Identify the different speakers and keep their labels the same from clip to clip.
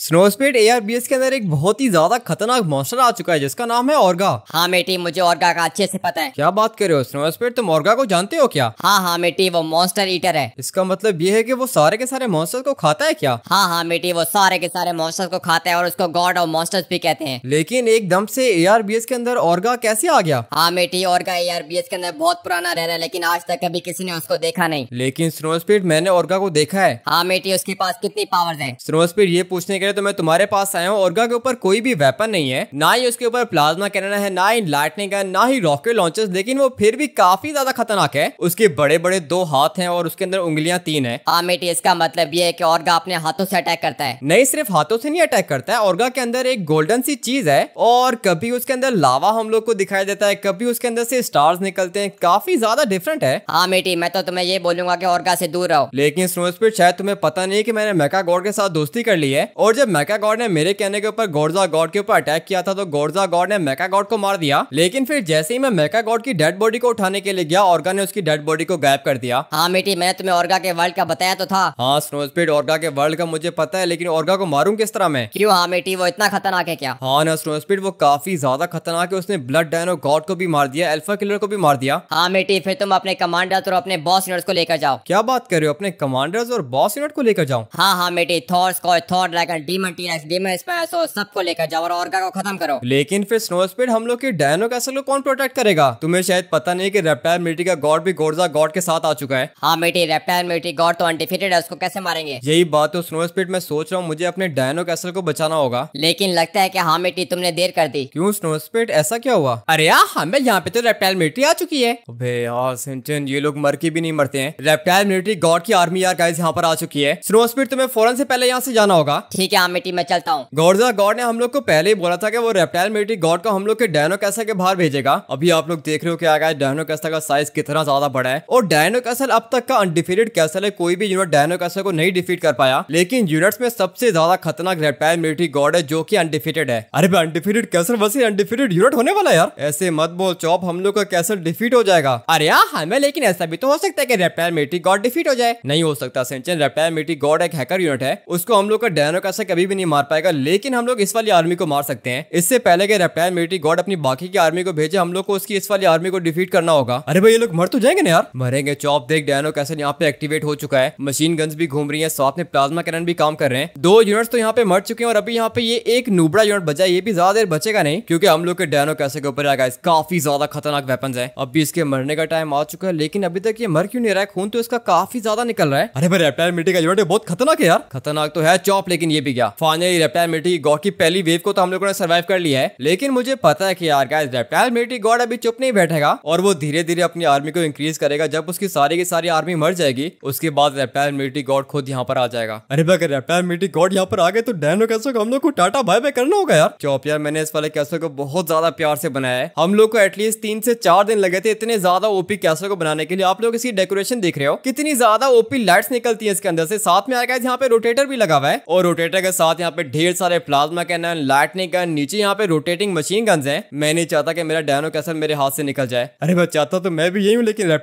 Speaker 1: Snow speed एआरबीएस के अंदर एक बहुत ही ज्यादा खतरनाक मॉन्स्टर आ चुका है जिसका नाम है ओरगा
Speaker 2: हाँ मेटी मुझे ओरगा का अच्छे से पता है
Speaker 1: क्या बात कर रहे हो स्पीड तुम ऑर्गा को जानते हो क्या
Speaker 2: हाँ हाँ मेटी वो मॉन्स्टर ईटर है इसका मतलब
Speaker 1: ये है कि वो सारे के सारे मॉन्स्टर को खाता है क्या
Speaker 2: हाँ हाँ मेटी वो सारे के सारे मॉन्स्टर को खाता है और उसको गॉड ऑफ मॉन्स्टर भी कहते हैं
Speaker 1: लेकिन एकदम से एस के अंदर ओरगा कैसे आ गया
Speaker 2: हाँ मेटी बी एस के अंदर बहुत पुराना रह रहा है लेकिन आज तक कभी किसी ने उसको देखा नहीं
Speaker 1: लेकिन स्नो स्पीड मैंने ओरगा को देखा है
Speaker 2: हाँ मेटी उसके पास कितनी पावर है
Speaker 1: स्नो स्पीड ये पूछने के लिए तो मैं तुम्हारे पास आया हूँ और के ऊपर कोई भी वेपन नहीं है ना ही उसके ऊपर प्लाज्मा कैनन है ना ही लाइटनिंग है ना ही रॉकेट लॉन्चर्स लेकिन वो फिर भी काफी ज्यादा खतरनाक है उसके बड़े बड़े दो हाथ है और उसके अंदर उंगलियां तीन है
Speaker 2: हाँ इसका मतलब ये है की ओर्गा अपने हाथों से अटैक करता है
Speaker 1: नहीं सिर्फ हाथों से नहीं अटैक करता है और के अंदर एक गोल्डन सी चीज है और कभी उसके अंदर लावा हम लोग को
Speaker 2: दिखाई देता है कभी उसके अंदर से स्टार्स निकलते हैं काफी ज्यादा डिफरेंट है हाँ मेटी मैं तो तुम्हें ये बोलूंगा कि ओर्गा से दूर रहो
Speaker 1: लेकिन शायद तुम्हें पता नहीं कि मैंने मेका गोड के साथ दोस्ती कर ली है और जब मेका गॉड ने मेरे कहने के ऊपर गोर्जा गॉड के ऊपर अटैक किया था तो गोर्जा गॉड ने मेका गॉड को मार दिया लेकिन फिर जैसे ही मैं मेका गॉड की डेड बॉडी को उठाने के लिए गया ऑर्गा ने उसकी डेड बॉडी को गायब कर दिया
Speaker 2: हाँ बेटी मैंने तुम्हें ऑर्गा के वर्ल्ड का बताया तो था
Speaker 1: हाँ स्नो स्पीड ऑर्गा के वर्ल्ड का मुझे पता है लेकिन ऑर्गा को मारू किस तरह में
Speaker 2: क्यों हाँ बेटी वो इतना खतरनाक है क्या
Speaker 1: हाँ ना स्नो स्पीड वो काफी ज्यादा खतरनाक है उसने ब्लड डायनो गॉड को भी मार दिया एल्फा किलर को भी मार दिया
Speaker 2: हाँ बेटी फिर तुम अपने कमांडर और अपने बॉस यूनिट को लेकर जाओ क्या बात
Speaker 1: कर रहे हो अपने कमांडर्स और बॉस यूनिट को लेकर जाओ
Speaker 2: हाँ हाँ बेटी Thor Scott Thor dragon demon TX demon स्पैसो सबको लेकर जाओ और ऑर्गा को खत्म करो
Speaker 1: लेकिन फिर स्नो स्पीड हम लोग के डायनो कैसल को कौन प्रोटेक्ट करेगा तुम्हें शायद पता नहीं की रेप्टाइल मिट्टी का गॉड भी गोर्जा गॉड के साथ आ चुका है
Speaker 2: हाँ मिट्टी रेप्टाइल मिट्टी गॉड तो अनडिफिटेड है उसको कैसे मारेंगे
Speaker 1: यही बात तो स्नो स्पीड में सोच रहा हूँ मुझे अपने डायनो कैसल को बचाना होगा
Speaker 2: लेकिन लगता है की हाँ मिट्टी तुमने देर कर दी क्यूँ स्नो स्पीड ऐसा क्या हुआ अरे यार हमें हाँ, यहाँ पे तो रेप्टाइल
Speaker 1: मिट्टी आ चुकी है भैया ये लोग मर के भी नहीं मरते हैं रेप्टाइल मिलिट्री गॉड की आर्मी यार गाइस यहाँ पर आ चुकी है स्नो स्पीड तुम्हें फौरन से पहले यहाँ से जाना होगा
Speaker 2: ठीक है क्या मिट्टी में चलता हूँ
Speaker 1: गौरजा गॉड ने हम लोग को पहले ही बोला था कि वो रेप्टाइल मिट्टी गॉड को हम लोग के डायनो कैसा के बाहर भेजेगा अभी आप लोग देख रहे हो कि गया डायनो कैसा का साइज कितना ज्यादा बड़ा है और डायनो कैसल अब तक का अनडिफीटेड कैसल है कोई भी यूनिट डायनो कैसल को नहीं डिफीट कर पाया लेकिन यूनिट्स में सबसे ज्यादा खतरनाक रेप्टाइल मिलिट्री गॉड है जो की अनडिफीटेड है अरे अनडिफीटेड कैसल वैसे अनडिफीटेड यूनिट होने वाला यार ऐसे मत बोल चौप हम लोग का कैसल डिफीट हो जाएगा अरे यार हाँ, हमें हाँ, लेकिन ऐसा भी तो हो सकता है की रेप्टाइल मिलिट्री गॉड डिफीट हो जाए नहीं हो सकता सेंचन रेप्टाइल मिलिट्री गॉड एक हैकर यूनिट है उसको हम लोग का डायनो कैसल से कभी भी नहीं मार पाएगा लेकिन हम लोग इस वाली आर्मी को मार सकते हैं इससे पहले के रेप्टाइल मिलिट्री गॉड अपनी बाकी की आर्मी को भेजे हम लोग को उसकी इस वाली आर्मी को डिफीट करना होगा अरे भाई ये लोग मर तो जाएंगे ना यार मरेंगे चौप देख डैनो कैसे यहाँ पे एक्टिवेट हो चुका है मशीन गन्स भी घूम रही है साथ में प्लाज्मा कैनन भी काम कर रहे हैं दो यूनिट्स तो यहाँ पे मर चुके हैं और अभी यहाँ पे ये एक नूबड़ा यूनिट बचा ये भी ज्यादा देर बचेगा नहीं क्योंकि हम लोग के डैनो कैसे के ऊपर आ गए काफी ज्यादा खतरनाक वेपन है अभी इसके मरने का टाइम आ चुका है लेकिन अभी तक ये मर क्यों नहीं रहा है खून तो इसका काफी ज्यादा निकल रहा है अरे भाई रेप्टाइल मिट्टी का यूनिट बहुत खतरनाक है यार खतरनाक तो है चौप लेकिन ये भी गया फाइनली रेप्टाइल मिट्टी गॉड की पहली वेव को तो हम लोगों ने सर्वाइव कर लिया है लेकिन मुझे पता है कि यार गाइस रेप्टाइल मिट्टी गॉड अभी चुप नहीं बैठेगा और वो धीरे धीरे अपनी आर्मी को इंक्रीज करेगा जब उसकी सारी की सारी आर्मी मर जाएगी उसके बाद रेप्टाइल मिट्टी गॉड खुद यहाँ पर आ जाएगा अरे भाई रेप्टाइल मिट्टी गॉड यहाँ पर आ गए तो डैनो कैसो हम लोग को टाटा भाई भाई करना होगा यार चौप यार मैंने इस वाले कैसो को बहुत ज्यादा प्यार से बनाया है हम लोग को एटलीस्ट तीन से चार दिन लगे थे इतने ज्यादा ओपी कैसो को बनाने के लिए आप लोग इसकी डेकोरेशन देख रहे हो कितनी ज्यादा ओपी लाइट्स निकलती है इसके अंदर से साथ में आ गया यहाँ पे रोटेटर भी लगा हुआ है और रोटेटर जनरेटर के साथ यहाँ पे ढेर सारे प्लाज्मा कैनन लाइटनिंग गन नीचे यहाँ पे रोटेटिंग मशीन गन्स है मैं नहीं चाहता कि मेरा डायनो कैसल मेरे हाथ से निकल जाए अरे मैं चाहता तो मैं भी यही हूँ लेकिन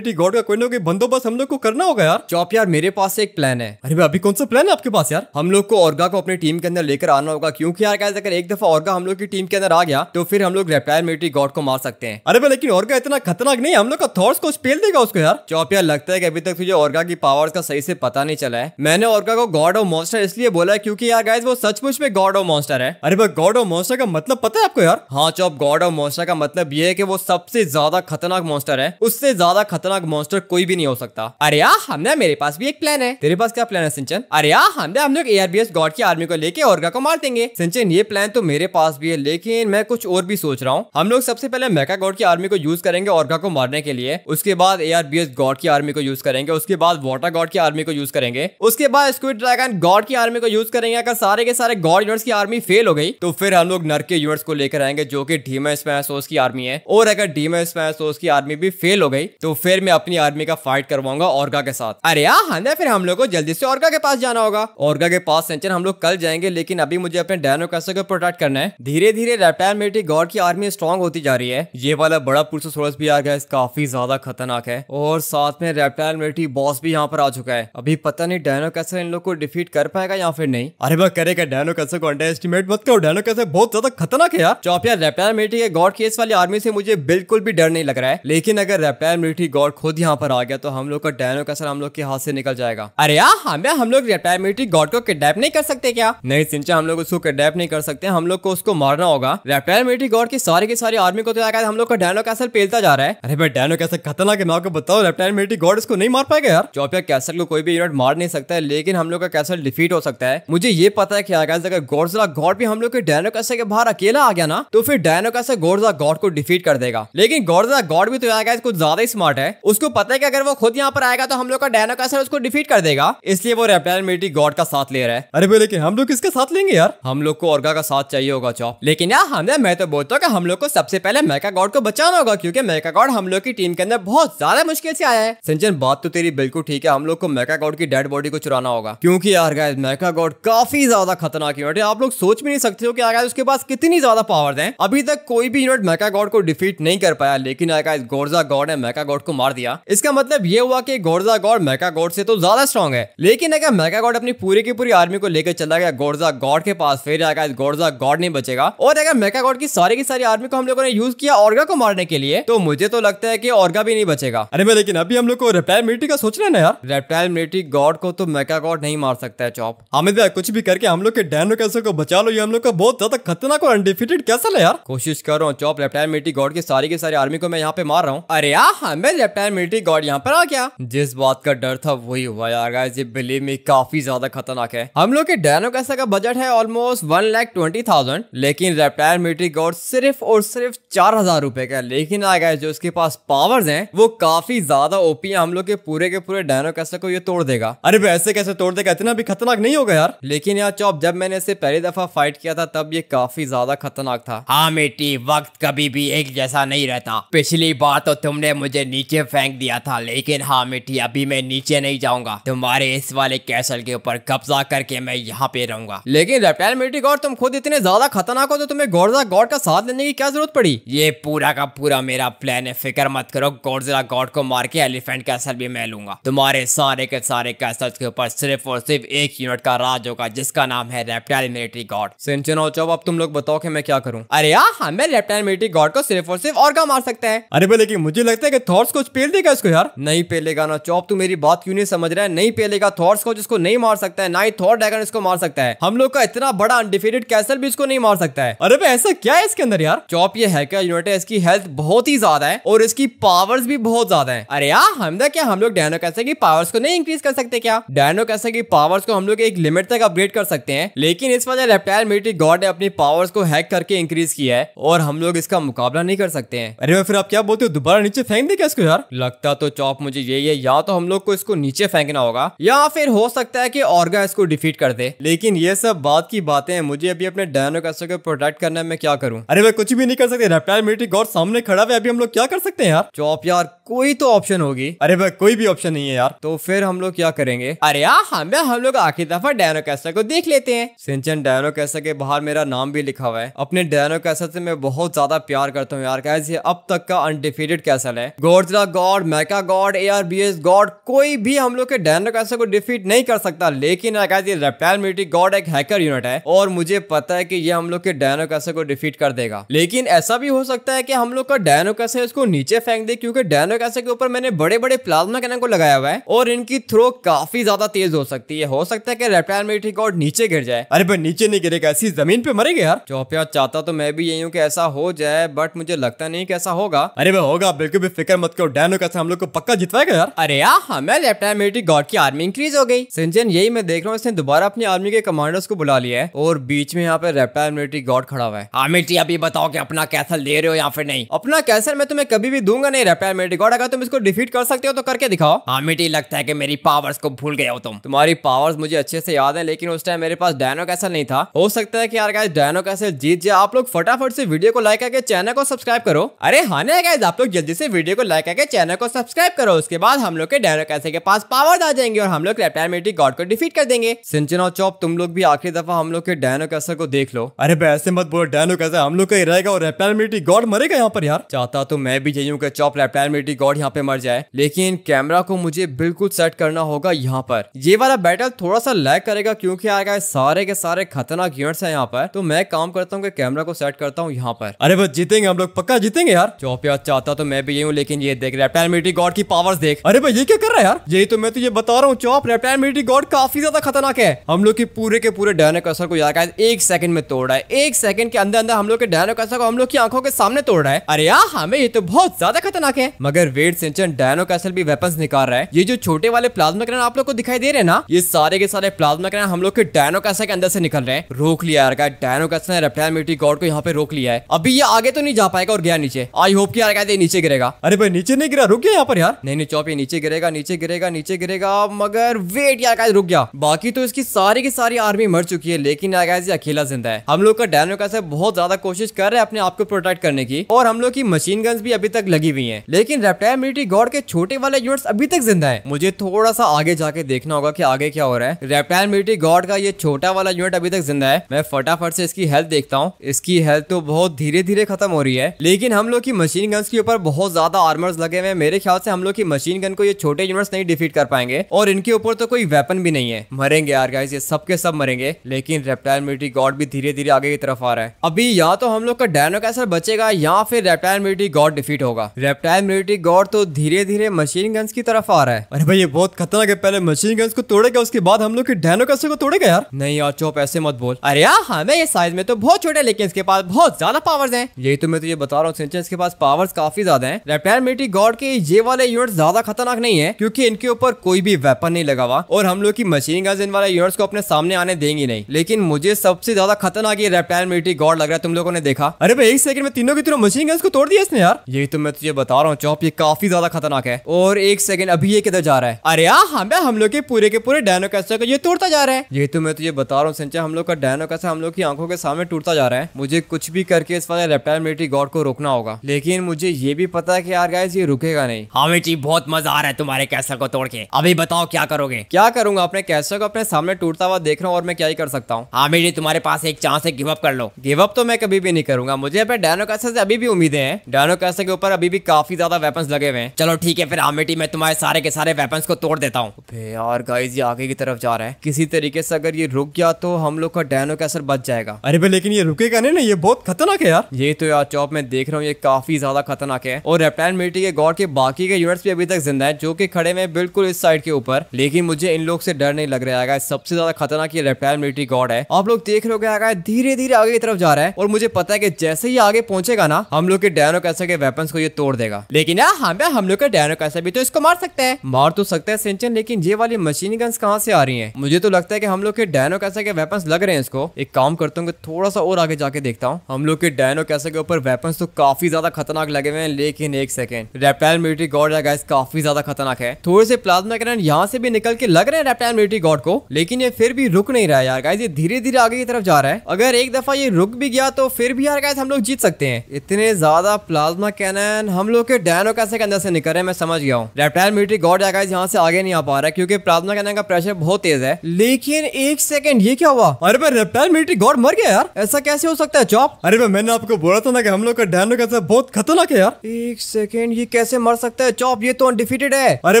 Speaker 1: गॉड का कोई ना कोई बंदोबस्त हम लोग को करना होगा यार चौप यार मेरे पास एक प्लान है अरे अभी कौन सा प्लान है आपके पास यार हम लोग को औरगा को अपनी टीम के अंदर लेकर आना होगा क्योंकि यार कैसे अगर एक दफा औरगा हम लोग की टीम के अंदर आ गया तो फिर हम लोग रेपायर मिलिट्री गॉड को मार सकते हैं अरे लेकिन औरगा इतना खतरनाक नहीं हम लोग का थॉट्स को स्पेल देगा उसको यार चौप यार लगता है कि अभी तक तुझे औरगा की पावर का सही से पता नहीं चला है मैंने औरगा को गॉड और मोस्टर इसलिए बोला है क्योंकि यार गाइज वो सचमुच में गॉड ऑफ मॉन्स्टर है अरे भाई गॉड ऑफ मॉन्स्टर का मतलब पता है आपको यार हाँ चौब गॉड ऑफ मॉन्स्टर का मतलब ये है कि वो सबसे ज्यादा खतरनाक मॉन्स्टर है उससे ज्यादा खतरनाक मॉन्स्टर कोई भी नहीं हो सकता अरे यार हमने मेरे पास भी एक प्लान है तेरे पास क्या प्लान है सिंचन अरे यार हमने हम लोग एआरबीएस गॉड की आर्मी को लेके और को मार देंगे सिंचन ये प्लान तो मेरे पास भी है लेकिन मैं कुछ और भी सोच रहा हूँ हम लोग सबसे पहले मेका गॉड की आर्मी को यूज करेंगे और को मारने के लिए उसके बाद ए गॉड की आर्मी को यूज करेंगे उसके बाद वाटर गॉड की आर्मी को यूज करेंगे उसके बाद स्क्विड ड्रैगन गॉड की आर्मी को यूज करेंगे करेंगे अगर सारे के सारे गॉड यूनिट्स की आर्मी फेल हो गई तो फिर हम लोग नर के यूनिट्स को लेकर आएंगे जो कि डीमन स्मैसोस की आर्मी है और अगर डीमन स्मैसोस की आर्मी भी फेल हो गई तो फिर मैं अपनी आर्मी का फाइट करवाऊंगा औरगा के साथ अरे यार हाँ फिर हम लोग को जल्दी से औरगा के पास जाना होगा औरगा के पास सेंचर हम लोग कल जाएंगे लेकिन अभी मुझे अपने डायनो कैसे को प्रोटेक्ट करना है धीरे धीरे रेप्टाइल मिलिट्री गॉड की आर्मी स्ट्रॉन्ग होती जा रही है ये वाला बड़ा पुरुषोसोरस भी आ गया काफी ज्यादा खतरनाक है और साथ में रेप्टाइल मिलिट्री बॉस भी यहाँ पर आ चुका है अभी पता नहीं डायनो कैसे इन लोग को डिफीट कर पाएगा या फिर नहीं अरे करे करेगा डायनो कैसे को अंडर एस्टिमेट मत करो डायनो कैसे बहुत ज्यादा खतरनाक है यार चौपिया रेप्टायर मिलिट्री के गॉड केस वाली आर्मी से मुझे बिल्कुल भी डर नहीं लग रहा है लेकिन अगर रेप्टायर मिलिट्री गॉड खुद यहाँ पर आ गया तो हम लोग का डायनो कैसे हम लोग के हाथ से निकल जाएगा अरे यार हमें हाँ, हम लोग रेप्टायर मिलिट्री गॉड को किडनेप नहीं कर सकते क्या नहीं सिंचा हम लोग उसको किडनेप नहीं कर सकते हम लोग को उसको मारना होगा रेप्टायर मिलिट्री गॉड की सारी की सारी आर्मी को तो यार हम लोग का डायनो कैसल पेलता जा रहा है अरे भाई डायनो कैसे खतरनाक है मैं आपको बताओ रेप्टायर मिलिट्री गॉड इसको नहीं मार पाएगा यार चौपिया कैसल को कोई भी यूनिट मार नहीं सकता है लेकिन हम लोग का कैसल डिफीट हो सकता है मुझे मुझे ये पता है क्या अगर अगर गोरजला गॉड भी हम लोग के डायनोकासा के बाहर अकेला आ गया ना तो फिर डायनोकासा गोरजला गॉड को डिफीट कर देगा लेकिन गोरजला गॉड भी तो यार गाइस कुछ ज्यादा ही स्मार्ट है उसको पता है कि अगर वो खुद यहाँ पर आएगा तो हम लोग का डायनोकासा उसको डिफीट कर देगा इसलिए वो रेप्टाइल मिलिट्री गॉड का साथ ले रहा है अरे बोले लेकिन हम लोग किसके साथ लेंगे यार हम लोग को ऑर्गा का साथ चाहिए होगा चौप लेकिन यार हमने मैं तो बोलता हूँ हम लोग को सबसे पहले मैका गॉड को बचाना होगा क्योंकि मैका गॉड हम लोग की टीम के अंदर बहुत ज्यादा मुश्किल से आया है सिंचन बात तो तेरी बिल्कुल ठीक है हम लोग को मैका गॉड की डेड बॉडी को चुराना होगा क्योंकि यार गाइस मेका गॉड का काफी ज्यादा खतरनाक यूनिट है आप लोग सोच भी नहीं सकते हो कि आकाश उसके पास कितनी ज्यादा पावर है अभी तक कोई भी यूनिट मैका गॉड को डिफीट नहीं कर पाया लेकिन आकाश गोर्जा गॉड ने मैका गॉड को मार दिया इसका मतलब ये हुआ कि गोर्जा गॉड मैका गॉड से तो ज्यादा स्ट्रॉन्ग है लेकिन अगर मैका गॉड अपनी पूरी की पूरी आर्मी को लेकर चला गया गोर्जा गॉड के पास फिर आकाश गोर्जा गॉड नहीं बचेगा और अगर मैका गॉड की सारी की सारी आर्मी को हम लोगों ने यूज किया ऑर्गा को मारने के लिए तो मुझे तो लगता है कि ऑर्गा भी नहीं बचेगा अरे मैं लेकिन अभी हम लोग को रेप्टाइल मिलिट्री का सोचना है ना यार रेप्टाइल मिलिट्री गॉड को तो मैका गॉड नहीं मार सकता है चौप हमें कुछ कुछ भी करके हम लोग के डैनो कैसे को बचा लो ये हम लोग का बहुत ज्यादा खतरनाक और अनडिफिटेड कैसल है यार कोशिश कर रहा हूँ चौप लेफ्टाइन मिलिट्री गॉड के सारी के सारी आर्मी को मैं यहाँ पे मार रहा हूँ अरे यार हमें हाँ, लेफ्टाइन मिलिट्री गॉड यहाँ पर आ गया जिस बात का डर था वही हुआ यार ये बिलीव में काफी ज्यादा खतरनाक है हम लोग के डैनो कैसा का बजट है almost one lakh twenty thousand लेकिन लेफ्टिनेंट मिलिट्री गॉड सिर्फ और सिर्फ चार हजार रूपए का लेकिन आ हाँ, गया जो उसके पास पावर्स हैं वो काफी ज्यादा ओपी है हम लोग के पूरे के पूरे डैनो कैसा को ये तोड़ देगा अरे वैसे कैसे तोड़ देगा इतना भी खतरनाक नहीं होगा यार लेकिन यार चौप जब मैंने इसे पहली दफा फाइट किया था तब ये काफी ज्यादा खतरनाक था हाँ मेटी वक्त कभी भी एक जैसा नहीं रहता पिछली बार तो तुमने मुझे नीचे फेंक दिया था लेकिन हाँ मेटी अभी मैं नीचे नहीं जाऊंगा तुम्हारे इस वाले कैसल के ऊपर कब्जा करके मैं यहाँ पे रहूंगा लेकिन रेप्टाइल मेटी गौर तुम खुद इतने ज्यादा खतरनाक हो तो तुम्हें गौरजा गौड का साथ लेने की क्या जरूरत पड़ी ये पूरा का पूरा मेरा प्लान है फिक्र मत करो गोरजिला गौड को मार के एलिफेंट कैसल भी मैं लूंगा तुम्हारे सारे के सारे कैसल के ऊपर सिर्फ और सिर्फ एक यूनिट का राज होगा जिसका नाम है रेप्टाइल मिलिट्री गॉड सिंचन और चौब अब तुम लोग बताओ कि मैं क्या करूं अरे यार हमें रेप्टाइल मिलिट्री गॉड को सिर्फ और सिर्फ और का मार सकते हैं अरे भाई लेकिन मुझे लगता है कि थॉर्स कुछ पेल देगा इसको यार नहीं पेलेगा ना चौब तू मेरी बात क्यों नहीं समझ रहा है नहीं पेलेगा थॉर्स को जिसको नहीं मार सकता है ना ही थॉर ड्रैगन इसको मार सकता है हम लोग का इतना बड़ा अनडिफीडेड कैसल भी इसको नहीं मार सकता है अरे भाई ऐसा क्या है इसके अंदर यार चौप ये है क्या यूनिट है इसकी हेल्थ बहुत ही ज्यादा है और इसकी पावर्स भी बहुत ज्यादा है अरे यार हम तो क्या हम लोग डायनो कैसे की पावर्स को नहीं इंक्रीज कर सकते क्या डायनो कैसे की पावर्स को हम लोग एक लिमिट तक अपग्रेड कर सकते हैं लेकिन इस वजह रेप्टाइल मिलिट्री गॉड ने अपनी पावर्स को हैक करके इंक्रीज किया है और हम लोग इसका मुकाबला नहीं कर सकते हैं अरे फिर आप क्या बोलते हो दोबारा नीचे फेंक दे क्या इसको यार लगता तो चौप मुझे यही है या तो हम लोग को इसको नीचे फेंकना होगा या फिर हो सकता है की ऑर्गा इसको डिफीट कर दे लेकिन ये सब बात की बातें मुझे अभी अपने डायनो को प्रोटेक्ट करने में क्या करूँ अरे मैं कुछ भी नहीं कर सकते रेप्टाइल मिलिट्री गॉड सामने खड़ा है अभी हम लोग क्या कर सकते हैं यार चौप यार कोई तो ऑप्शन होगी अरे भाई कोई भी ऑप्शन नहीं है यार तो फिर हम लोग क्या करेंगे अरे यार हमें हम लोग आखिर दफा डायनो कैसा को तो देख लेते हैं सिंचन डायनो कैसा के बाहर मेरा नाम भी लिखा हुआ है अपने डायनो कैसा से मैं बहुत ज्यादा प्यार करता हूँ यार कैसे अब तक का अनडिफीटेड कैसा है गोर्जरा god mecha god A R B S god कोई भी हम लोग के डायनो कैसा को डिफीट नहीं कर सकता लेकिन रेप्टाइल मिलिट्री गॉड एक हैकर यूनिट है और मुझे पता है की ये हम लोग के डायनो कैसा को डिफीट कर देगा लेकिन ऐसा भी हो सकता है की हम लोग का डैनो कैसे उसको नीचे फेंक दे क्योंकि डायनो कैसे के ऊपर मैंने बड़े बड़े प्लाज्मा कैन को लगाया हुआ है और इनकी थ्रो काफी ज्यादा तेज हो सकती है हो सकता है कि रेप्टाइल मिलिट्री ठीक और नीचे गिर जाए अरे भाई नीचे नहीं गिरेगा ऐसी जमीन पे मरेंगे यार चौपिया चाहता तो मैं भी यही हूँ की ऐसा हो जाए बट मुझे लगता नहीं कि ऐसा होगा अरे भाई होगा बिल्कुल भी फिक्र मत करो डैनो कैसे हम लोग को पक्का जितवाएगा यार अरे यार हमें लेफ्टी गॉड की आर्मी इंक्रीज हो गई सिंजन यही मैं देख रहा हूँ इसने दोबारा अपनी आर्मी के कमांडर्स को बुला लिया है और बीच में यहाँ पे रेप्टाइल मिलिट्री गॉड खड़ा हुआ है आमिर हाँ, जी अभी बताओ कि अपना कैसल ले रहे हो या फिर नहीं अपना कैसल मैं तुम्हें कभी भी दूंगा नहीं रेप्टाइल मिलिट्री गॉड अगर तुम इसको डिफीट कर सकते हो तो करके दिखाओ आमिर हाँ, जी लगता है कि मेरी पावर्स को भूल गया हो तुम तुम्हारी पावर्स मुझे अच्छे से याद है लेकिन उस टाइम मेरे पास डायनो कैसल नहीं था हो सकता है कि यार गाइस डायनो कैसल जीत जाए आप लोग फटाफट से वीडियो को लाइक करके चैनल को सब्सक्राइब करो अरे हाँ गाइस आप लोग जल्दी से वीडियो को लाइक करके चैनल को सब्सक्राइब करो उसके बाद हम लोग के डायनो कैसल के पास पावर आ जाएंगे और हम लोग रेप्टाइल गॉड को डिफीट कर देंगे सिंचना चौप तुम लोग भी आखिरी दफा हम लोग के डायनो कैसल को देख लो अरे ऐसे मत बोलो डायनो कैसल हम लोग कहीं रहेगा और रेप्टाइल गॉड मरेगा यहाँ पर यार चाहता तो मैं भी चाहिए के चौप रेप्टाइल गॉड यहाँ पे मर जाए लेकिन कैमरा को मुझे बिल्कुल सेट करना होगा यहाँ पर ये वाला बैटल थोड़ा सा लैग करेगा क्योंकि यार गाइस सारे के सारे खतरनाक यूनिट्स हैं यहाँ पर तो मैं काम करता हूँ कि कैमरा को सेट करता हूँ यहाँ पर अरे बस जीतेंगे हम लोग पक्का जीतेंगे यार चौपिया अच्छा चाहता तो मैं भी यही हूँ लेकिन ये देख रेप्टाइल गॉड की पावर्स देख अरे भाई ये क्या कर रहा है यार यही तो मैं तुझे तो बता रहा हूँ चौप रेप्टाइल मिलिट्री गॉड काफी ज्यादा खतरनाक है हम लोग की पूरे के पूरे डायनो असर को यार गाइस एक सेकंड में तोड़ रहा है एक सेकंड के अंदर अंदर हम लोग के डायनो असर को हम लोग की आंखों के सामने तोड़ रहा है अरे यार हमें ये तो बहुत ज्यादा खतरनाक है मगर वेट सिंचन डायनो कैसल भी वेपन निकाल रहा है ये जो छोटे वाले प्लाज्मा क्रैन आप लोग को दिखाई दे रहे हैं ना ये सारे के सारे प्लाज्मा क्रैन हम लोग के डायनो के अंदर से निकल रहे हैं रोक लिया यार गाइस डायनो कैसा ने रेप्टाइल मिटी गॉड को यहाँ पे रोक लिया है अभी ये आगे तो नहीं जा पाएगा और गया नीचे आई होप कि यार गाइस ये नीचे गिरेगा अरे भाई नीचे नहीं गिरा रुक गया यहाँ पर यार नहीं नहीं चौप ये नीचे गिरेगा नीचे गिरेगा नीचे गिरेगा मगर वेट यार गाइस रुक गया बाकी तो इसकी सारी की सारी आर्मी मर चुकी है लेकिन यार गाइस ये अकेला जिंदा है हम लोग का डायनो कैसा बहुत ज्यादा कोशिश कर रहे हैं अपने आप को प्रोटेक्ट करने की और हम लोग की मशीन गन्स भी अभी तक लगी हुई है लेकिन रेप्टाइल मिलिट्री गॉड के छोटे वाले यूनिट्स अभी तक जिंदा है मुझे थोड़ा सा आगे जाके देखना होगा की आगे क्या हो रहा है रेप्टाइल मिलिट्री भी गॉड का ये छोटा वाला यूनिट अभी तक जिंदा है मैं फटाफट से इसकी हेल्थ देखता हूँ इसकी हेल्थ तो बहुत धीरे धीरे खत्म हो रही है लेकिन हम लोग की मशीन गन्स के ऊपर बहुत ज्यादा आर्मर्स लगे हुए हैं मेरे ख्याल से हम लोग की मशीन गन को ये छोटे यूनिट्स नहीं डिफीट कर पाएंगे और इनके ऊपर तो कोई वेपन भी नहीं है मरेंगे यार गाइस ये सबके सब मरेंगे लेकिन रेप्टाइल मिलिट्री गॉड भी धीरे धीरे आगे की तरफ आ रहा है अभी या तो हम लोग का डायनो कैसर बचेगा या फिर रेप्टाइल मिलिट्री गॉड डिफीट होगा रेप्टाइल मिलिट्री गॉड तो धीरे धीरे मशीन गन्स की तरफ आ रहा है अरे भाई ये बहुत खतरनाक है पहले मशीन गन्स को तोड़ेगा उसके बाद हम लोग की डायनो कैसर बक्से को तोड़ेगा यार नहीं यार चुप ऐसे मत बोल अरे यार हमें ये साइज में तो बहुत छोटे लेकिन इसके पास बहुत ज्यादा पावर्स हैं यही तो मैं तुझे बता रहा हूँ इसके पास पावर्स काफी ज्यादा हैं रेप्टाइल मिट्टी गॉड के ये वाले यूनिट ज्यादा खतरनाक नहीं है क्योंकि इनके ऊपर कोई भी वेपन नहीं लगा हुआ और हम लोग की मशीन गज इन वाले यूनिट्स को अपने सामने आने देंगी नहीं लेकिन मुझे सबसे ज्यादा खतरनाक ये रेप्टाइल मिट्टी गॉड लग रहा है तुम लोगों ने देखा अरे भाई एक सेकंड में तीनों की तीनों मशीन गज को तोड़ दिया इसने यार यही तो मैं तुझे बता रहा हूँ चौप ये काफी ज्यादा खतरनाक है और एक सेकंड अभी ये किधर जा रहा है अरे यार हमें हाँ, हम लोग के पूरे के पूरे डायनो को ये तोड़ता जा रहा है है ये तो मैं तुझे बता रहा हूँ संचय हम लोग का डायनो कैसा हम लोग की आंखों के सामने टूटता जा रहा है मुझे कुछ भी करके इस वाले रेप्टाइल मिलिट्री गॉड को रोकना होगा लेकिन मुझे ये भी पता है की यार गाय रुकेगा नहीं हामिद जी बहुत मजा आ रहा है तुम्हारे कैसल को तोड़ के अभी बताओ क्या करोगे क्या करूंगा अपने कैसल को अपने सामने टूटता हुआ देख रहा हूँ और मैं क्या ही कर सकता हूँ हाँ जी तुम्हारे पास एक चांस है गिवअप कर लो गिव अप तो मैं कभी भी नहीं करूंगा मुझे अपने डायनो कैसे से अभी भी उम्मीदें हैं डायनो कैसे के ऊपर अभी भी काफी ज्यादा वेपन लगे हुए हैं चलो ठीक है फिर हामिद मैं तुम्हारे सारे के सारे वेपन को तोड़ देता हूँ यार गाइज ये आगे की तरफ जा रहा है किसी तरीके तरीके से अगर ये रुक गया तो हम लोग का डैनो कैसर बच जाएगा अरे भाई लेकिन ये रुकेगा नहीं ना ये बहुत खतरनाक है यार ये तो यार चौप में देख रहा हूँ ये काफी ज्यादा खतरनाक है और रेप्टाइल मिलिट्री के गॉड के बाकी के यूनिट्स भी अभी तक जिंदा है जो की खड़े में बिल्कुल इस साइड के ऊपर लेकिन मुझे इन लोग से डर नहीं लग रहा है सबसे ज्यादा खतरनाक ये रेप्टाइल मिलिट्री गॉड है आप लोग देख रहे हो धीरे धीरे आगे की तरफ जा रहा है और मुझे पता है की जैसे ही आगे पहुंचेगा ना हम लोग के डायनो कैसर के वेपन को ये तोड़ देगा लेकिन यार हम हाँ हम लोग का डायनो कैसर भी तो इसको मार सकते हैं मार तो सकते हैं सिंचन लेकिन ये वाली मशीन गन्स कहाँ से आ रही है मुझे तो लगता है है कि हम लोग के डायनो कैसे के वेपन्स लग रहे हैं इसको एक काम करता हूँ थोड़ा सा और आगे जाके देखता हूँ हम लोग के डायनो कैसे के ऊपर वेपन्स तो काफी ज्यादा खतरनाक लगे हुए हैं लेकिन एक सेकेंड रेप्टाइल मिलिट्री गॉड है गाइस काफी ज्यादा खतरनाक है थोड़े से प्लाज्मा कैन यहाँ से भी निकल के लग रहे हैं रेप्टाइल मिलिट्री गॉड को लेकिन ये फिर भी रुक नहीं रहा है यार गाइस ये धीरे धीरे आगे की तरफ जा रहा है अगर एक दफा ये रुक भी गया तो फिर भी यार गाइस हम लोग जीत सकते हैं इतने ज्यादा प्लाज्मा कैनन हम लोग के डायनो कैसे के अंदर से निकल रहे हैं मैं समझ गया हूँ रेप्टाइल मिलिट्री गॉड या गाइस यहाँ से आगे नहीं आ पा रहा है क्योंकि प्लाज्मा कैनन का प्रेशर बहुत तेज है लेकिन लेकिन एक सेकंड ये क्या हुआ अरे भाई रेप्टाइल मिलिट्री गॉड मर गया यार ऐसा कैसे हो सकता है चौप अरे भाई मैंने आपको बोला था ना कि हम लोग का डायनो कैसा बहुत खतरनाक है यार एक सेकेंड ये कैसे मर सकता है चौप ये तो अनडिफिटेड है अरे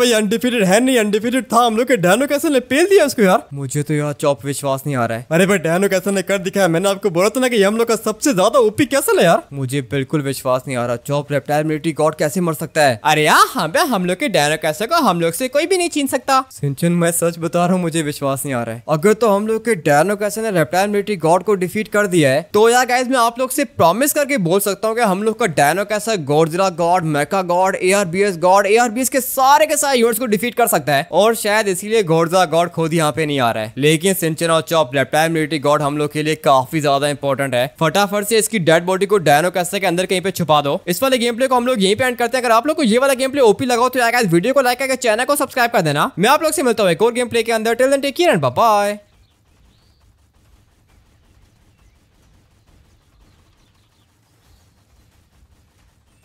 Speaker 1: भाई अनडिफिटेड है नहीं अनडिफिटेड था हम लोग के डायनो कैसे ने पेल दिया उसको यार मुझे तो यार चौप विश्वास नहीं आ रहा है अरे भाई डायनो कैसे ने कर दिखाया मैंने आपको बोला था ना कि हम लोग का सबसे ज्यादा ओपी कैसे है यार मुझे बिल्कुल विश्वास नहीं आ रहा चौप रेप्टाइल मिलिट्री गॉड कैसे मर सकता है अरे यार हम हाँ हम लोग के डायनो कैसे को हम लोग से कोई भी नहीं छीन सकता सिंचन मैं सच बता रहा हूँ मुझे विश्वास नहीं आ रहा रहा है अगर तो हम लोग के डैनो कैसे ने रेप्टाइल मिलिट्री गॉड को डिफीट कर दिया है तो यार गाइज मैं आप लोग से प्रॉमिस करके बोल सकता हूँ कि हम लोग का डैनो कैसा गोर्जिला गॉड मेका गॉड ए एआरबीएस गॉड एस के सारे के सारे यूनिट्स को डिफीट कर सकता है और शायद इसीलिए गोर्जिला गॉड खुद यहाँ पे नहीं आ रहा है लेकिन सिंचन और चौप रेप्टाइल मिलिट्री गॉड हम लोग के लिए काफी ज्यादा इंपॉर्टेंट है फटाफट से इसकी डेड बॉडी को डैनो कैसे के अंदर कहीं पे छुपा दो इस वाले गेम प्ले को हम लोग यहीं पे एंड करते हैं अगर आप लोग को ये वाला गेम प्ले ओपी लगाओ तो यार वीडियो को लाइक करके चैनल को सब्सक्राइब कर देना मैं आप लोग से मिलता हूँ एक और गेम प्ले के अंदर टेल टेक एंड पापा Bye.